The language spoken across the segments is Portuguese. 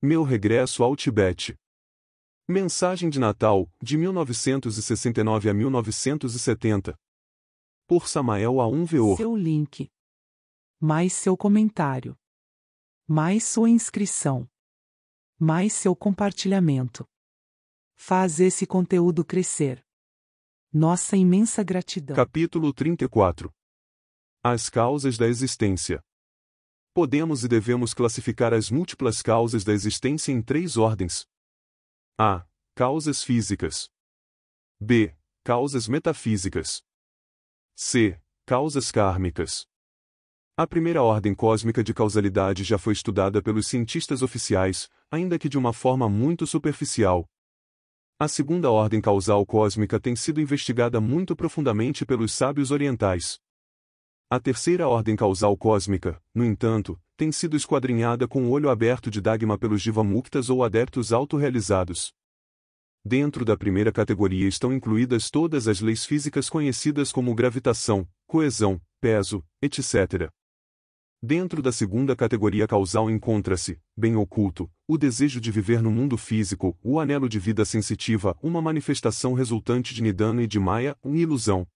Meu regresso ao Tibete. Mensagem de Natal, de 1969 a 1970. Por Samael A1 vo Seu link. Mais seu comentário. Mais sua inscrição. Mais seu compartilhamento. Faz esse conteúdo crescer. Nossa imensa gratidão. Capítulo 34. As causas da existência podemos e devemos classificar as múltiplas causas da existência em três ordens: a. Causas físicas. b. Causas metafísicas. c. Causas kármicas. A primeira ordem cósmica de causalidade já foi estudada pelos cientistas oficiais, ainda que de uma forma muito superficial, a segunda ordem causal cósmica tem sido investigada muito profundamente pelos sábios orientais. A terceira ordem causal cósmica, no entanto, tem sido esquadrinhada com o olho aberto de Dagma pelos divamuktas ou adeptos autorrealizados. Dentro da primeira categoria estão incluídas todas as leis físicas conhecidas como gravitação, coesão, peso, etc. Dentro da segunda categoria causal encontra-se, bem oculto, o desejo de viver no mundo físico, o anelo de vida sensitiva, uma manifestação resultante de Nidana e de Maya, uma ilusão.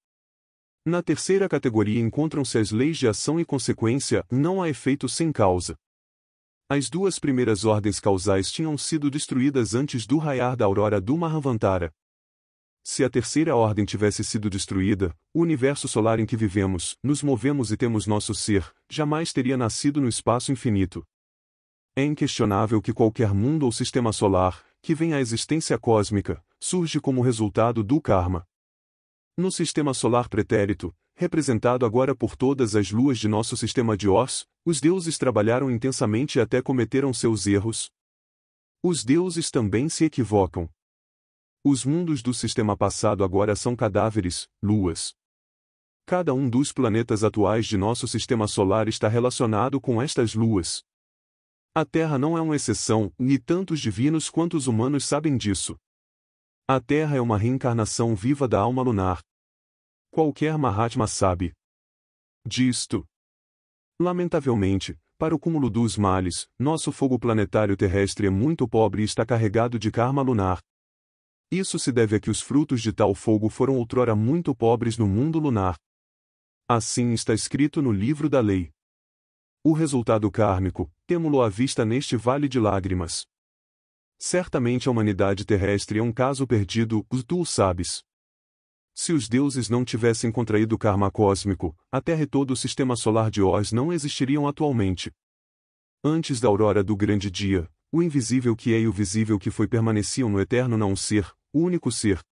Na terceira categoria encontram-se as leis de ação e consequência, não há efeito sem causa. As duas primeiras ordens causais tinham sido destruídas antes do raiar da aurora do Mahavantara. Se a terceira ordem tivesse sido destruída, o universo solar em que vivemos, nos movemos e temos nosso ser, jamais teria nascido no espaço infinito. É inquestionável que qualquer mundo ou sistema solar, que vem à existência cósmica, surge como resultado do karma. No sistema solar pretérito, representado agora por todas as luas de nosso sistema de Ors, os deuses trabalharam intensamente até cometeram seus erros. Os deuses também se equivocam. Os mundos do sistema passado agora são cadáveres, luas. Cada um dos planetas atuais de nosso sistema solar está relacionado com estas luas. A Terra não é uma exceção, e tantos divinos quanto os humanos sabem disso. A Terra é uma reencarnação viva da alma lunar. Qualquer Mahatma sabe disto. Lamentavelmente, para o cúmulo dos males, nosso fogo planetário terrestre é muito pobre e está carregado de karma lunar. Isso se deve a que os frutos de tal fogo foram outrora muito pobres no mundo lunar. Assim está escrito no livro da lei. O resultado kármico, temo-lo à vista neste vale de lágrimas. Certamente a humanidade terrestre é um caso perdido, tu o sabes. Se os deuses não tivessem contraído o karma cósmico, a Terra e todo o sistema solar de Oz não existiriam atualmente. Antes da aurora do grande dia, o invisível que é e o visível que foi permaneciam no eterno não ser, o único ser,